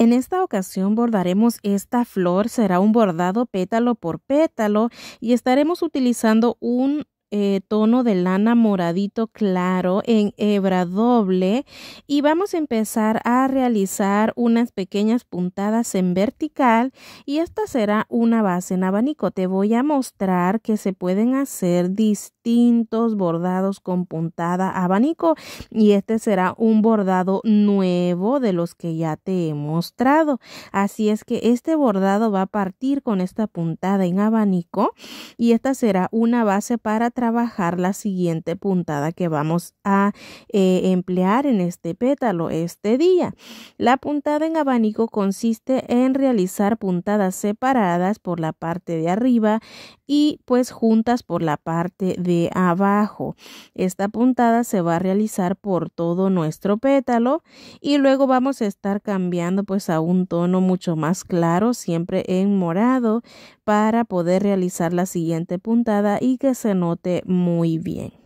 En esta ocasión bordaremos esta flor, será un bordado pétalo por pétalo y estaremos utilizando un eh, tono de lana moradito claro en hebra doble y vamos a empezar a realizar unas pequeñas puntadas en vertical y esta será una base en abanico. Te voy a mostrar que se pueden hacer distintas distintos bordados con puntada abanico y este será un bordado nuevo de los que ya te he mostrado. Así es que este bordado va a partir con esta puntada en abanico y esta será una base para trabajar la siguiente puntada que vamos a eh, emplear en este pétalo este día. La puntada en abanico consiste en realizar puntadas separadas por la parte de arriba y pues juntas por la parte de abajo. Esta puntada se va a realizar por todo nuestro pétalo y luego vamos a estar cambiando pues a un tono mucho más claro, siempre en morado, para poder realizar la siguiente puntada y que se note muy bien.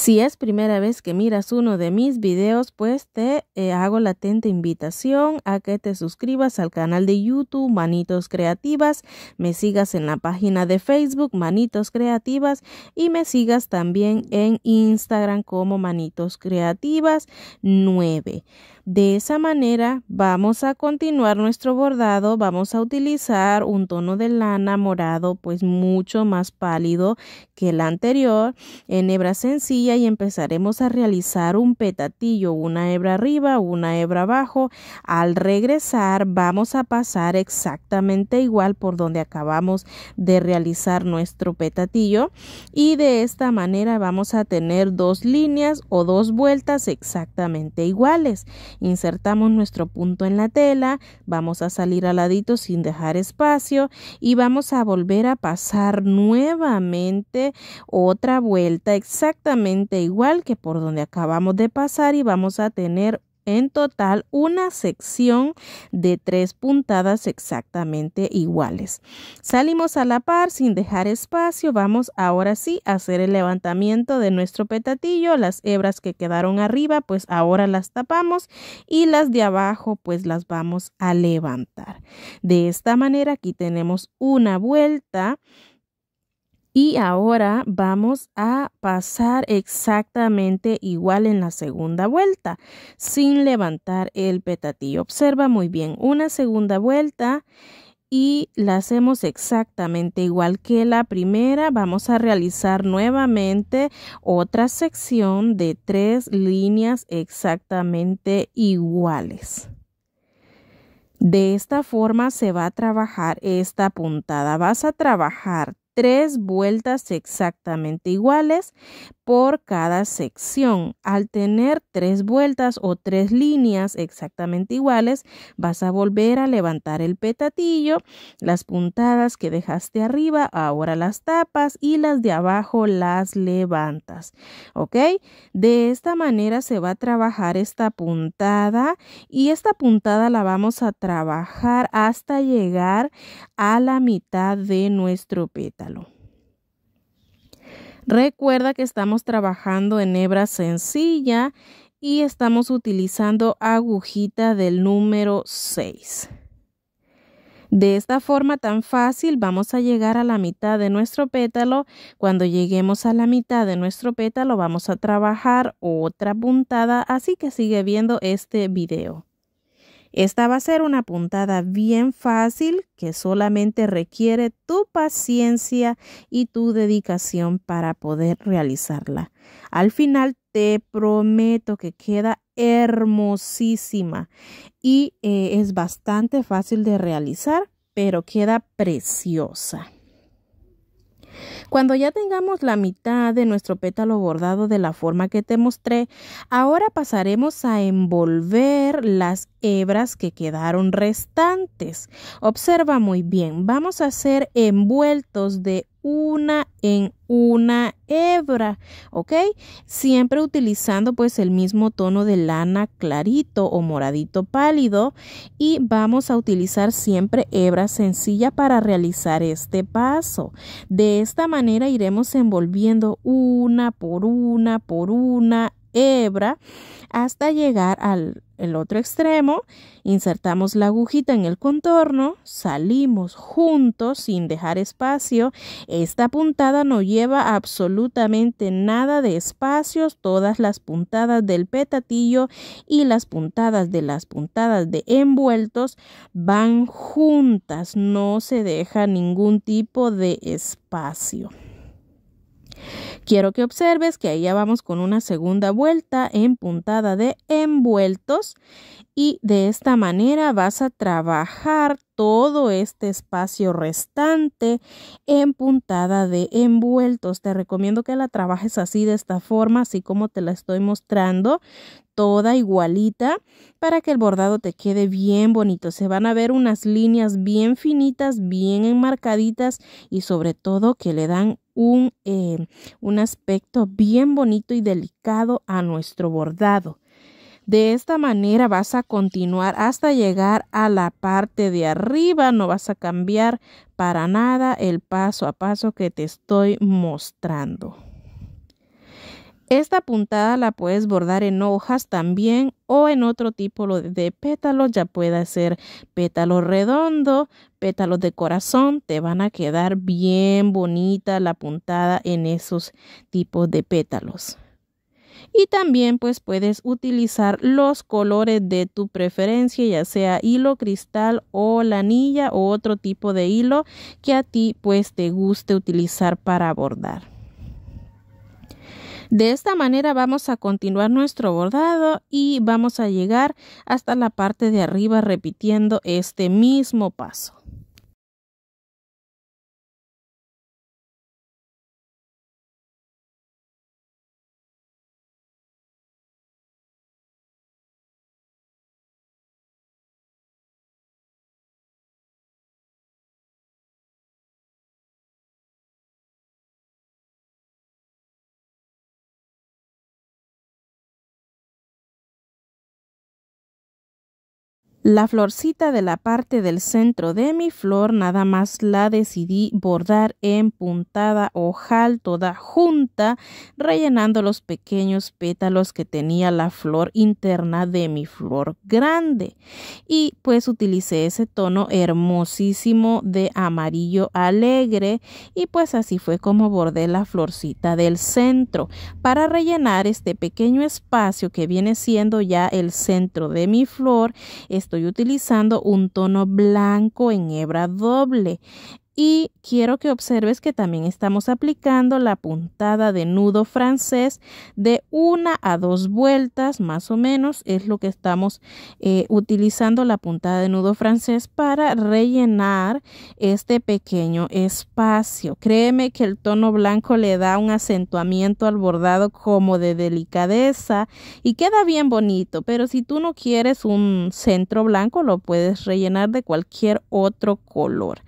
Si es primera vez que miras uno de mis videos, pues te eh, hago la atenta invitación a que te suscribas al canal de YouTube Manitos Creativas, me sigas en la página de Facebook Manitos Creativas y me sigas también en Instagram como Manitos Creativas 9. De esa manera vamos a continuar nuestro bordado, vamos a utilizar un tono de lana morado pues mucho más pálido que el anterior en hebra sencilla y empezaremos a realizar un petatillo, una hebra arriba, una hebra abajo. Al regresar vamos a pasar exactamente igual por donde acabamos de realizar nuestro petatillo y de esta manera vamos a tener dos líneas o dos vueltas exactamente iguales. Insertamos nuestro punto en la tela, vamos a salir al ladito sin dejar espacio y vamos a volver a pasar nuevamente otra vuelta exactamente igual que por donde acabamos de pasar y vamos a tener en total una sección de tres puntadas exactamente iguales. Salimos a la par sin dejar espacio. Vamos ahora sí a hacer el levantamiento de nuestro petatillo. Las hebras que quedaron arriba pues ahora las tapamos y las de abajo pues las vamos a levantar. De esta manera aquí tenemos una vuelta y ahora vamos a pasar exactamente igual en la segunda vuelta, sin levantar el petatillo. Observa muy bien, una segunda vuelta y la hacemos exactamente igual que la primera. Vamos a realizar nuevamente otra sección de tres líneas exactamente iguales. De esta forma se va a trabajar esta puntada. Vas a trabajar tres vueltas exactamente iguales por cada sección. Al tener tres vueltas o tres líneas exactamente iguales, vas a volver a levantar el petatillo, las puntadas que dejaste arriba, ahora las tapas y las de abajo las levantas. ¿Ok? De esta manera se va a trabajar esta puntada y esta puntada la vamos a trabajar hasta llegar a la mitad de nuestro peta Recuerda que estamos trabajando en hebra sencilla y estamos utilizando agujita del número 6. De esta forma tan fácil vamos a llegar a la mitad de nuestro pétalo. Cuando lleguemos a la mitad de nuestro pétalo vamos a trabajar otra puntada, así que sigue viendo este video. Esta va a ser una puntada bien fácil que solamente requiere tu paciencia y tu dedicación para poder realizarla. Al final te prometo que queda hermosísima y eh, es bastante fácil de realizar, pero queda preciosa. Cuando ya tengamos la mitad de nuestro pétalo bordado de la forma que te mostré, ahora pasaremos a envolver las hebras que quedaron restantes. Observa muy bien, vamos a hacer envueltos de una en una hebra, ¿ok? Siempre utilizando pues el mismo tono de lana clarito o moradito pálido y vamos a utilizar siempre hebra sencilla para realizar este paso. De esta manera iremos envolviendo una por una por una hebra hasta llegar al el otro extremo, insertamos la agujita en el contorno, salimos juntos sin dejar espacio. Esta puntada no lleva absolutamente nada de espacios, todas las puntadas del petatillo y las puntadas de las puntadas de envueltos van juntas, no se deja ningún tipo de espacio. Quiero que observes que ahí ya vamos con una segunda vuelta en puntada de envueltos y de esta manera vas a trabajar todo este espacio restante en puntada de envueltos. Te recomiendo que la trabajes así de esta forma, así como te la estoy mostrando toda igualita para que el bordado te quede bien bonito. Se van a ver unas líneas bien finitas, bien enmarcaditas y sobre todo que le dan eh, un, aspecto bien bonito y delicado a nuestro bordado. De esta manera vas a continuar hasta llegar a la parte de arriba. No vas a cambiar para nada el paso a paso que te estoy mostrando. Esta puntada la puedes bordar en hojas también o en otro tipo de pétalos, ya pueda ser pétalo redondo, pétalos de corazón, te van a quedar bien bonita la puntada en esos tipos de pétalos. Y también pues puedes utilizar los colores de tu preferencia, ya sea hilo cristal o lanilla o otro tipo de hilo que a ti pues te guste utilizar para bordar. De esta manera vamos a continuar nuestro bordado y vamos a llegar hasta la parte de arriba repitiendo este mismo paso. La florcita de la parte del centro de mi flor nada más la decidí bordar en puntada ojal toda junta, rellenando los pequeños pétalos que tenía la flor interna de mi flor grande. Y pues utilicé ese tono hermosísimo de amarillo alegre y pues así fue como bordé la florcita del centro para rellenar este pequeño espacio que viene siendo ya el centro de mi flor estoy utilizando un tono blanco en hebra doble y quiero que observes que también estamos aplicando la puntada de nudo francés de una a dos vueltas, más o menos, es lo que estamos eh, utilizando la puntada de nudo francés para rellenar este pequeño espacio. Créeme que el tono blanco le da un acentuamiento al bordado como de delicadeza y queda bien bonito, pero si tú no quieres un centro blanco, lo puedes rellenar de cualquier otro color.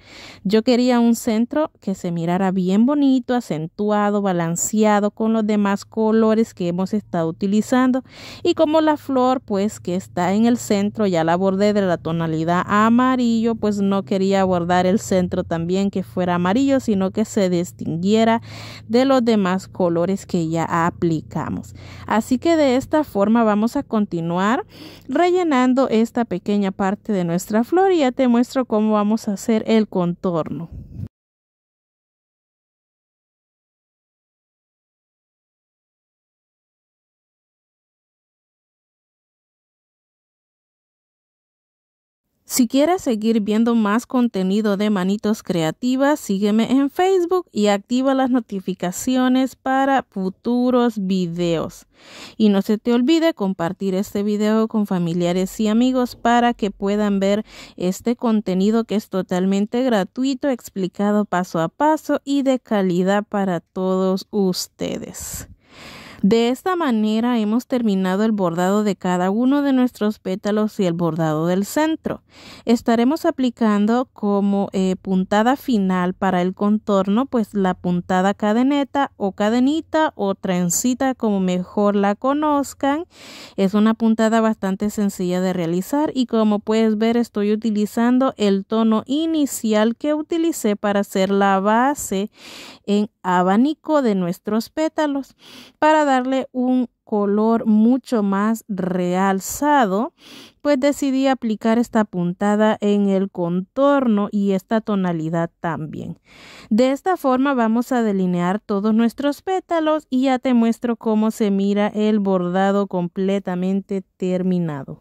Yo quería un centro centro que se mirara bien bonito, acentuado, balanceado con los demás colores que hemos estado utilizando. Y como la flor pues que está en el centro, ya la borde de la tonalidad amarillo, pues no quería abordar el centro también que fuera amarillo, sino que se distinguiera de los demás colores que ya aplicamos. Así que de esta forma vamos a continuar rellenando esta pequeña parte de nuestra flor y ya te muestro cómo vamos a hacer el contorno. Si quieres seguir viendo más contenido de Manitos Creativas, sígueme en Facebook y activa las notificaciones para futuros videos. Y no se te olvide compartir este video con familiares y amigos para que puedan ver este contenido que es totalmente gratuito, explicado paso a paso y de calidad para todos ustedes. De esta manera hemos terminado el bordado de cada uno de nuestros pétalos y el bordado del centro. Estaremos aplicando como eh, puntada final para el contorno pues la puntada cadeneta o cadenita o trencita como mejor la conozcan. Es una puntada bastante sencilla de realizar y como puedes ver estoy utilizando el tono inicial que utilicé para hacer la base en abanico de nuestros pétalos para darle un color mucho más realzado, pues decidí aplicar esta puntada en el contorno y esta tonalidad también. De esta forma vamos a delinear todos nuestros pétalos y ya te muestro cómo se mira el bordado completamente terminado.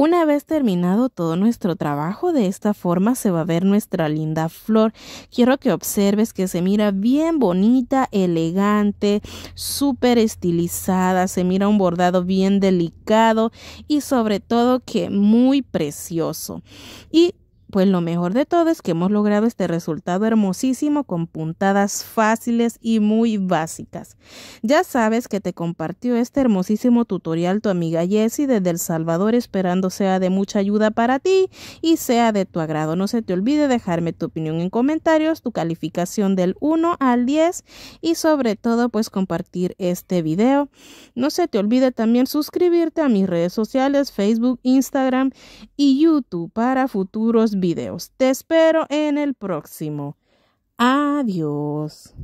Una vez terminado todo nuestro trabajo, de esta forma se va a ver nuestra linda flor. Quiero que observes que se mira bien bonita, elegante, súper estilizada, se mira un bordado bien delicado y sobre todo que muy precioso. Y pues lo mejor de todo es que hemos logrado este resultado hermosísimo con puntadas fáciles y muy básicas. Ya sabes que te compartió este hermosísimo tutorial tu amiga Jessie desde El Salvador esperando sea de mucha ayuda para ti y sea de tu agrado. No se te olvide dejarme tu opinión en comentarios, tu calificación del 1 al 10 y sobre todo pues compartir este video. No se te olvide también suscribirte a mis redes sociales Facebook, Instagram y YouTube para futuros videos. Te espero en el próximo. Adiós.